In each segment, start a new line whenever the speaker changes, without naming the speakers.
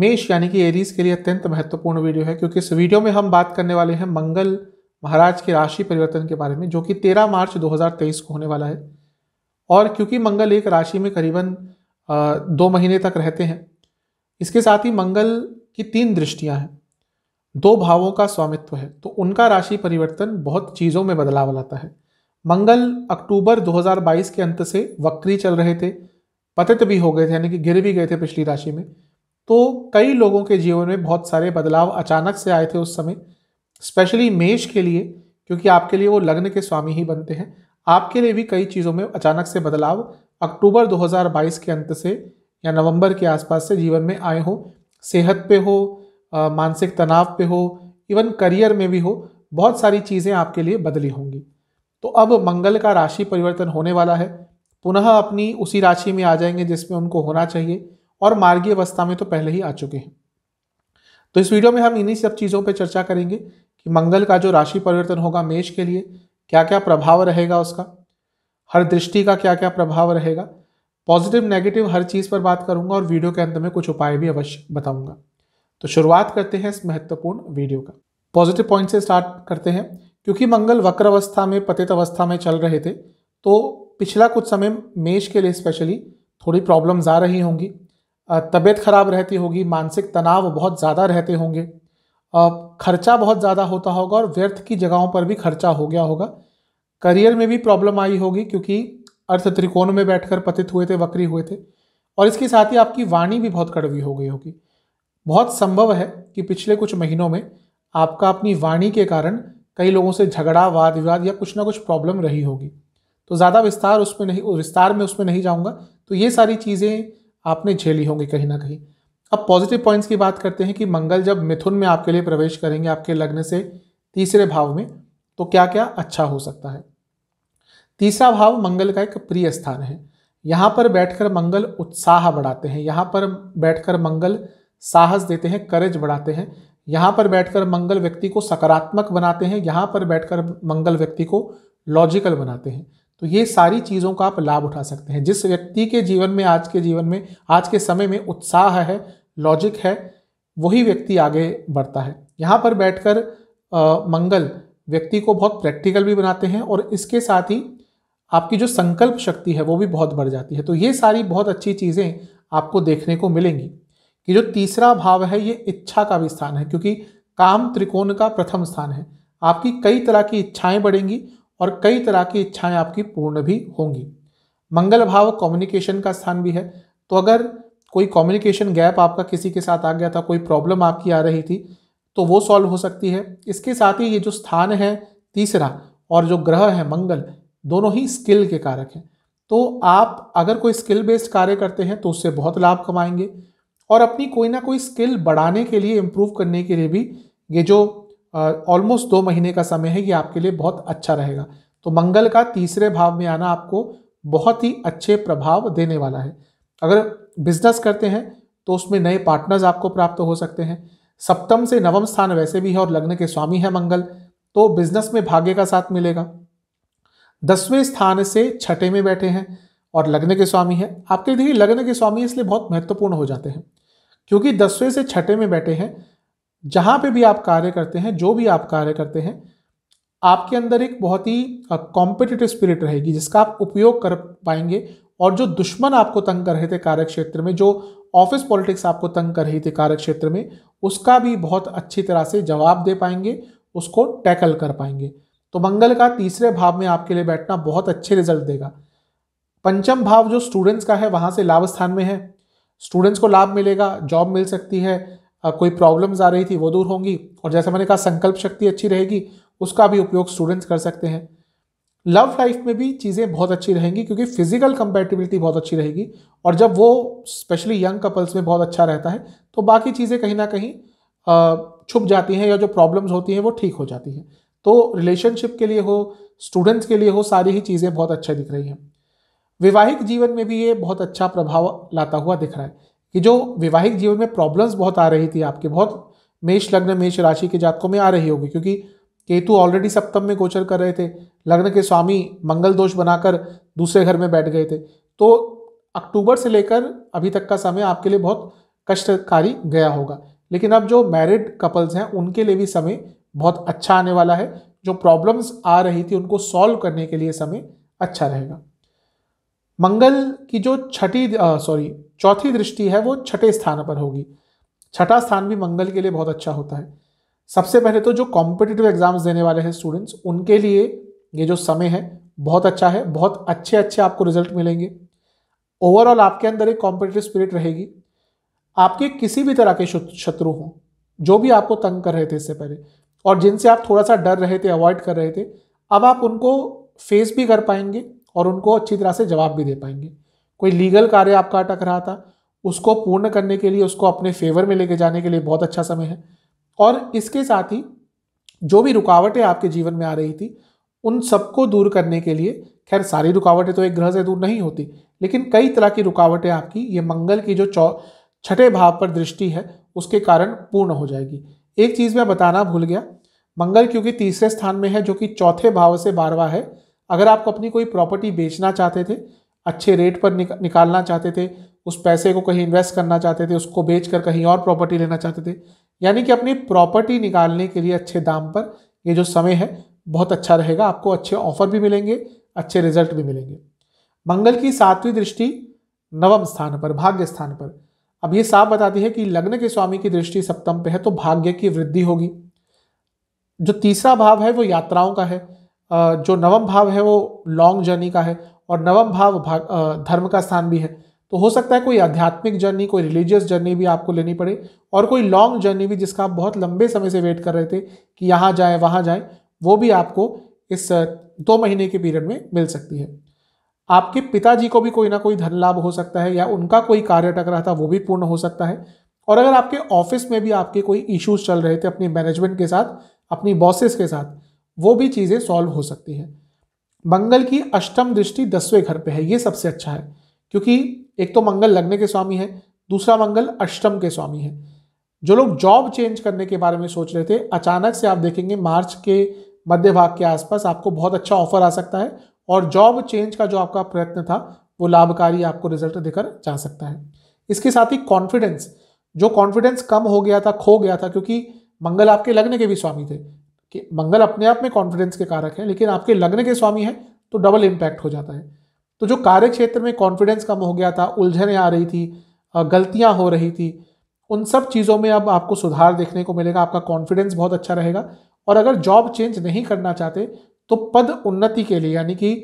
मेष यानी कि एरीज के लिए अत्यंत महत्वपूर्ण वीडियो है क्योंकि इस वीडियो में हम बात करने वाले हैं मंगल महाराज के राशि परिवर्तन के बारे में जो कि 13 मार्च 2023 को होने वाला है और क्योंकि मंगल एक राशि में करीबन दो महीने तक रहते हैं इसके साथ ही मंगल की तीन दृष्टियां हैं दो भावों का स्वामित्व है तो उनका राशि परिवर्तन बहुत चीज़ों में बदलाव लाता है मंगल अक्टूबर 2022 के अंत से वक्री चल रहे थे पतित भी हो गए थे यानी कि गिर भी गए थे पिछली राशि में तो कई लोगों के जीवन में बहुत सारे बदलाव अचानक से आए थे उस समय स्पेशली मेष के लिए क्योंकि आपके लिए वो लग्न के स्वामी ही बनते हैं आपके लिए भी कई चीज़ों में अचानक से बदलाव अक्टूबर 2022 के अंत से या नवंबर के आसपास से जीवन में आए हो सेहत पे हो मानसिक तनाव पे हो इवन करियर में भी हो बहुत सारी चीज़ें आपके लिए बदली होंगी तो अब मंगल का राशि परिवर्तन होने वाला है पुनः अपनी उसी राशि में आ जाएंगे जिसमें उनको होना चाहिए और मार्गी अवस्था में तो पहले ही आ चुके हैं तो इस वीडियो में हम इन्हीं सब चीज़ों पर चर्चा करेंगे कि मंगल का जो राशि परिवर्तन होगा मेष के लिए क्या क्या प्रभाव रहेगा उसका हर दृष्टि का क्या क्या प्रभाव रहेगा पॉजिटिव नेगेटिव हर चीज़ पर बात करूंगा और वीडियो के अंत में कुछ उपाय भी अवश्य बताऊंगा तो शुरुआत करते हैं इस महत्वपूर्ण वीडियो का पॉजिटिव पॉइंट से स्टार्ट करते हैं क्योंकि मंगल वक्र अवस्था में पतित अवस्था में चल रहे थे तो पिछला कुछ समय मेष के लिए स्पेशली थोड़ी प्रॉब्लम्स आ रही होंगी तबीयत ख़राब रहती होगी मानसिक तनाव बहुत ज़्यादा रहते होंगे खर्चा बहुत ज़्यादा होता होगा और व्यर्थ की जगहों पर भी खर्चा हो गया होगा करियर में भी प्रॉब्लम आई होगी क्योंकि अर्थ त्रिकोण में बैठकर पतित हुए थे वक्री हुए थे और इसके साथ ही आपकी वाणी भी बहुत कड़वी हो गई होगी बहुत संभव है कि पिछले कुछ महीनों में आपका अपनी वाणी के कारण कई लोगों से झगड़ा वाद विवाद या कुछ ना कुछ प्रॉब्लम रही होगी तो ज़्यादा विस्तार उसमें नहीं विस्तार में उसमें नहीं जाऊँगा तो ये सारी चीज़ें आपने झेली होंगी कहीं ना कहीं अब पॉजिटिव पॉइंट्स की बात करते हैं कि मंगल जब मिथुन में आपके लिए प्रवेश करेंगे आपके लग्न से तीसरे भाव में तो क्या क्या अच्छा हो सकता है तीसरा भाव मंगल का एक प्रिय स्थान है यहाँ पर बैठकर मंगल उत्साह बढ़ाते हैं यहाँ पर बैठकर मंगल साहस देते हैं करेज बढ़ाते हैं यहाँ पर बैठकर मंगल व्यक्ति को सकारात्मक बनाते हैं यहाँ पर बैठकर मंगल व्यक्ति को लॉजिकल बनाते हैं तो ये सारी चीज़ों का आप लाभ उठा सकते हैं जिस व्यक्ति के जीवन में आज के जीवन में आज के समय में उत्साह है लॉजिक है वही व्यक्ति आगे बढ़ता है यहाँ पर बैठकर मंगल व्यक्ति को बहुत प्रैक्टिकल भी बनाते हैं और इसके साथ ही आपकी जो संकल्प शक्ति है वो भी बहुत बढ़ जाती है तो ये सारी बहुत अच्छी चीज़ें आपको देखने को मिलेंगी कि जो तीसरा भाव है ये इच्छा का भी स्थान है क्योंकि काम त्रिकोण का प्रथम स्थान है आपकी कई तरह की इच्छाएं बढ़ेंगी और कई तरह की इच्छाएं आपकी पूर्ण भी होंगी मंगल भाव कम्युनिकेशन का स्थान भी है तो अगर कोई कम्युनिकेशन गैप आपका किसी के साथ आ गया था कोई प्रॉब्लम आपकी आ रही थी तो वो सॉल्व हो सकती है इसके साथ ही ये जो स्थान है तीसरा और जो ग्रह है मंगल दोनों ही स्किल के कारक हैं तो आप अगर कोई स्किल बेस्ड कार्य करते हैं तो उससे बहुत लाभ कमाएंगे और अपनी कोई ना कोई स्किल बढ़ाने के लिए इम्प्रूव करने के लिए भी ये जो ऑलमोस्ट दो महीने का समय है ये आपके लिए बहुत अच्छा रहेगा तो मंगल का तीसरे भाव में आना आपको बहुत ही अच्छे प्रभाव देने वाला है अगर बिजनेस करते हैं तो उसमें नए पार्टनर्स आपको प्राप्त हो सकते हैं सप्तम से नवम स्थान वैसे भी है और लग्न के स्वामी है मंगल तो बिजनेस में भाग्य का साथ मिलेगा दसवें स्थान से छठे में बैठे हैं और लग्न के स्वामी है आपके देखिए लग्न के स्वामी इसलिए बहुत महत्वपूर्ण हो जाते हैं क्योंकि दसवें से छठे में बैठे हैं जहाँ पे भी आप कार्य करते हैं जो भी आप कार्य करते हैं आपके अंदर एक बहुत ही कॉम्पिटिटिव स्पिरिट रहेगी जिसका आप उपयोग कर पाएंगे और जो दुश्मन आपको तंग कर रहे थे कार्य क्षेत्र में जो ऑफिस पॉलिटिक्स आपको तंग कर रही थी कार्य क्षेत्र में उसका भी बहुत अच्छी तरह से जवाब दे पाएंगे उसको टैकल कर पाएंगे तो मंगल का तीसरे भाव में आपके लिए बैठना बहुत अच्छे रिजल्ट देगा पंचम भाव जो स्टूडेंट्स का है वहाँ से लाभ स्थान में है स्टूडेंट्स को लाभ मिलेगा जॉब मिल सकती है हाँ, कोई प्रॉब्लम्स आ रही थी वो दूर होंगी और जैसे मैंने कहा संकल्प शक्ति अच्छी रहेगी उसका भी उपयोग स्टूडेंट्स कर सकते हैं लव लाइफ में भी चीज़ें बहुत अच्छी रहेंगी क्योंकि फिजिकल कंपेटिबिलिटी बहुत अच्छी रहेगी और जब वो स्पेशली यंग कपल्स में बहुत अच्छा रहता है तो बाकी चीज़ें कहीं ना कहीं छुप जाती हैं या जो प्रॉब्लम्स होती हैं वो ठीक हो जाती हैं तो रिलेशनशिप के लिए हो स्टूडेंट्स के लिए हो सारी ही चीज़ें बहुत अच्छा दिख रही हैं वैवाहिक जीवन में भी ये बहुत अच्छा प्रभाव लाता हुआ दिख रहा है कि जो वैवाहिक जीवन में प्रॉब्लम्स बहुत आ रही थी आपके बहुत मेष लग्न मेष राशि के जातकों में आ रही होगी क्योंकि केतु ऑलरेडी सप्तम में गोचर कर रहे थे लग्न के स्वामी मंगल दोष बनाकर दूसरे घर में बैठ गए थे तो अक्टूबर से लेकर अभी तक का समय आपके लिए बहुत कष्टकारी गया होगा लेकिन अब जो मैरिड कपल्स हैं उनके लिए भी समय बहुत अच्छा आने वाला है जो प्रॉब्लम्स आ रही थी उनको सॉल्व करने के लिए समय अच्छा रहेगा मंगल की जो छठी सॉरी चौथी दृष्टि है वो छठे स्थान पर होगी छठा स्थान भी मंगल के लिए बहुत अच्छा होता है सबसे पहले तो जो कॉम्पिटिटिव एग्जाम्स देने वाले हैं स्टूडेंट्स उनके लिए ये जो समय है बहुत अच्छा है बहुत अच्छे अच्छे आपको रिजल्ट मिलेंगे ओवरऑल आपके अंदर एक कॉम्पिटेटिव स्पिरिट रहेगी आपके किसी भी तरह के शत्रु हों जो भी आपको तंग कर रहे थे इससे पहले और जिनसे आप थोड़ा सा डर रहे थे अवॉइड कर रहे थे अब आप उनको फेस भी कर पाएंगे और उनको अच्छी तरह से जवाब भी दे पाएंगे कोई लीगल कार्य आपका अटक रहा था उसको पूर्ण करने के लिए उसको अपने फेवर में लेके जाने के लिए बहुत अच्छा समय है और इसके साथ ही जो भी रुकावटें आपके जीवन में आ रही थी उन सबको दूर करने के लिए खैर सारी रुकावटें तो एक ग्रह से दूर नहीं होती लेकिन कई तरह की रुकावटें आपकी ये मंगल की जो चौ छठे भाव पर दृष्टि है उसके कारण पूर्ण हो जाएगी एक चीज़ मैं बताना भूल गया मंगल क्योंकि तीसरे स्थान में है जो कि चौथे भाव से बारवा है अगर आप अपनी कोई प्रॉपर्टी बेचना चाहते थे अच्छे रेट पर निकालना चाहते थे उस पैसे को कहीं इन्वेस्ट करना चाहते थे उसको बेच कर कहीं और प्रॉपर्टी लेना चाहते थे यानी कि अपनी प्रॉपर्टी निकालने के लिए अच्छे दाम पर ये जो समय है बहुत अच्छा रहेगा आपको अच्छे ऑफर भी मिलेंगे अच्छे रिजल्ट भी मिलेंगे मंगल की सातवीं दृष्टि नवम स्थान पर भाग्य स्थान पर अब ये साफ बताती है कि लग्न के स्वामी की दृष्टि सप्तम पे है तो भाग्य की वृद्धि होगी जो तीसरा भाव है वो यात्राओं का है जो नवम भाव है वो लॉन्ग जर्नी का है और नवम भाव भाग धर्म का स्थान भी है तो हो सकता है कोई आध्यात्मिक जर्नी कोई रिलीजियस जर्नी भी आपको लेनी पड़े और कोई लॉन्ग जर्नी भी जिसका आप बहुत लंबे समय से वेट कर रहे थे कि यहाँ जाए वहाँ जाए वो भी आपको इस दो महीने के पीरियड में मिल सकती है आपके पिताजी को भी कोई ना कोई धन लाभ हो सकता है या उनका कोई कार्य अटक रहा था वो भी पूर्ण हो सकता है और अगर आपके ऑफिस में भी आपके कोई इश्यूज चल रहे थे अपनी मैनेजमेंट के साथ अपनी बॉसेस के साथ वो भी चीज़ें सॉल्व हो सकती है मंगल की अष्टम दृष्टि दसवें घर पे है ये सबसे अच्छा है क्योंकि एक तो मंगल लगने के स्वामी है दूसरा मंगल अष्टम के स्वामी है जो लोग जॉब चेंज करने के बारे में सोच रहे थे अचानक से आप देखेंगे मार्च के मध्य भाग के आसपास आपको बहुत अच्छा ऑफर आ सकता है और जॉब चेंज का जो आपका प्रयत्न था वो लाभकारी आपको रिजल्ट देकर जा सकता है इसके साथ ही कॉन्फिडेंस जो कॉन्फिडेंस कम हो गया था खो गया था क्योंकि मंगल आपके लगने के भी स्वामी थे कि मंगल अपने आप में कॉन्फिडेंस के कारक है लेकिन आपके लग्न के स्वामी हैं तो डबल इम्पैक्ट हो जाता है तो जो कार्य क्षेत्र में कॉन्फिडेंस कम हो गया था उलझने आ रही थी गलतियाँ हो रही थी उन सब चीज़ों में अब आपको सुधार देखने को मिलेगा आपका कॉन्फिडेंस बहुत अच्छा रहेगा और अगर जॉब चेंज नहीं करना चाहते तो पद उन्नति के लिए यानी कि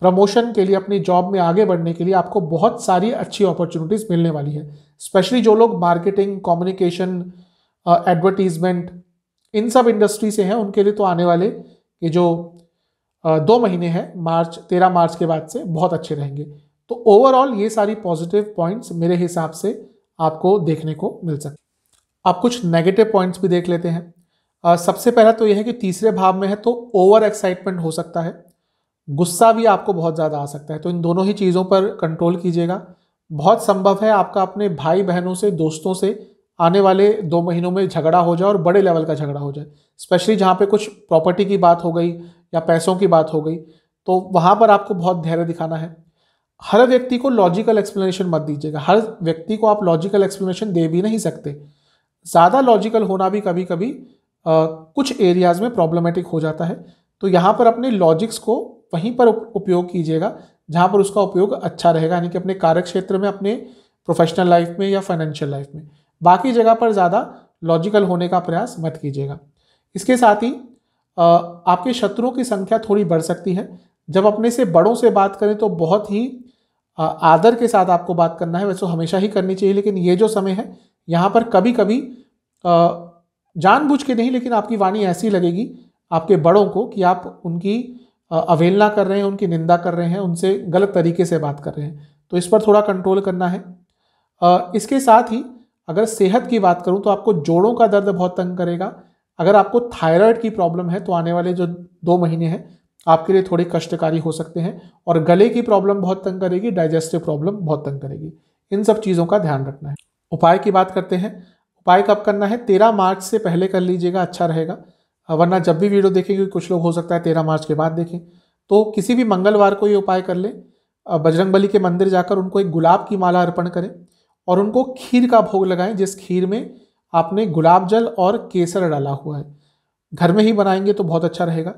प्रमोशन के लिए अपनी जॉब में आगे बढ़ने के लिए आपको बहुत सारी अच्छी अपॉर्चुनिटीज़ मिलने वाली है स्पेशली जो लोग मार्केटिंग कम्युनिकेशन एडवर्टीज़मेंट इन सब इंडस्ट्री से हैं उनके लिए तो आने वाले ये जो दो महीने हैं मार्च तेरह मार्च के बाद से बहुत अच्छे रहेंगे तो ओवरऑल ये सारी पॉजिटिव पॉइंट्स मेरे हिसाब से आपको देखने को मिल सकते आप कुछ नेगेटिव पॉइंट्स भी देख लेते हैं आ, सबसे पहला तो यह है कि तीसरे भाव में है तो ओवर एक्साइटमेंट हो सकता है गुस्सा भी आपको बहुत ज़्यादा आ सकता है तो इन दोनों ही चीज़ों पर कंट्रोल कीजिएगा बहुत संभव है आपका अपने भाई बहनों से दोस्तों से आने वाले दो महीनों में झगड़ा हो जाए और बड़े लेवल का झगड़ा हो जाए स्पेशली जहाँ पे कुछ प्रॉपर्टी की बात हो गई या पैसों की बात हो गई तो वहाँ पर आपको बहुत धैर्य दिखाना है हर व्यक्ति को लॉजिकल एक्सप्लेनेशन मत दीजिएगा हर व्यक्ति को आप लॉजिकल एक्सप्लेनेशन दे भी नहीं सकते ज़्यादा लॉजिकल होना भी कभी कभी आ, कुछ एरियाज़ में प्रॉब्लमेटिक हो जाता है तो यहाँ पर अपने लॉजिक्स को वहीं पर उपयोग कीजिएगा जहाँ पर उसका उपयोग अच्छा रहेगा यानी कि अपने कार्य क्षेत्र में अपने प्रोफेशनल लाइफ में या फाइनेंशियल लाइफ में बाकी जगह पर ज़्यादा लॉजिकल होने का प्रयास मत कीजिएगा इसके साथ ही आपके शत्रुओं की संख्या थोड़ी बढ़ सकती है जब अपने से बड़ों से बात करें तो बहुत ही आदर के साथ आपको बात करना है वैसे तो हमेशा ही करनी चाहिए लेकिन ये जो समय है यहाँ पर कभी कभी जानबूझ के नहीं लेकिन आपकी वाणी ऐसी लगेगी आपके बड़ों को कि आप उनकी अवहेलना कर रहे हैं उनकी निंदा कर रहे हैं उनसे गलत तरीके से बात कर रहे हैं तो इस पर थोड़ा कंट्रोल करना है इसके साथ ही अगर सेहत की बात करूँ तो आपको जोड़ों का दर्द बहुत तंग करेगा अगर आपको थायराइड की प्रॉब्लम है तो आने वाले जो दो महीने हैं आपके लिए थोड़े कष्टकारी हो सकते हैं और गले की प्रॉब्लम बहुत तंग करेगी डाइजेस्टिव प्रॉब्लम बहुत तंग करेगी इन सब चीज़ों का ध्यान रखना है उपाय की बात करते हैं उपाय कब करना है तेरह मार्च से पहले कर लीजिएगा अच्छा रहेगा वरना जब भी वीडियो देखेंगे कुछ लोग हो सकता है तेरह मार्च के बाद देखें तो किसी भी मंगलवार को ये उपाय कर लें बजरंग बली के मंदिर जाकर उनको एक गुलाब की माला अर्पण करें और उनको खीर का भोग लगाएं जिस खीर में आपने गुलाब जल और केसर डाला हुआ है घर में ही बनाएंगे तो बहुत अच्छा रहेगा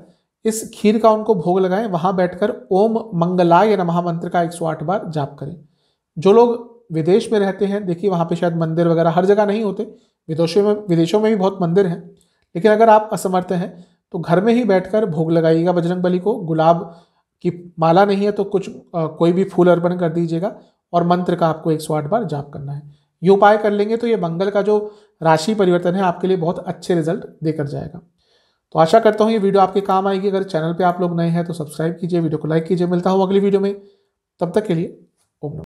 इस खीर का उनको भोग लगाएं वहाँ बैठकर ओम मंगलाय नमः मंत्र का आठ बार जाप करें जो लोग विदेश में रहते हैं देखिए वहाँ पे शायद मंदिर वगैरह हर जगह नहीं होते विदेशों में विदेशों में भी बहुत मंदिर हैं लेकिन अगर आप असमर्थ हैं तो घर में ही बैठकर भोग लगाइएगा बजरंग बली को गुलाब की माला नहीं है तो कुछ आ, कोई भी फूल अर्पण कर दीजिएगा और मंत्र का आपको एक आठ बार जाप करना है ये उपाय कर लेंगे तो ये मंगल का जो राशि परिवर्तन है आपके लिए बहुत अच्छे रिजल्ट देकर जाएगा तो आशा करता हूँ ये वीडियो आपके काम आएगी अगर चैनल पर आप लोग नए हैं तो सब्सक्राइब कीजिए वीडियो को लाइक कीजिए मिलता हूँ अगली वीडियो में तब तक के लिए ओम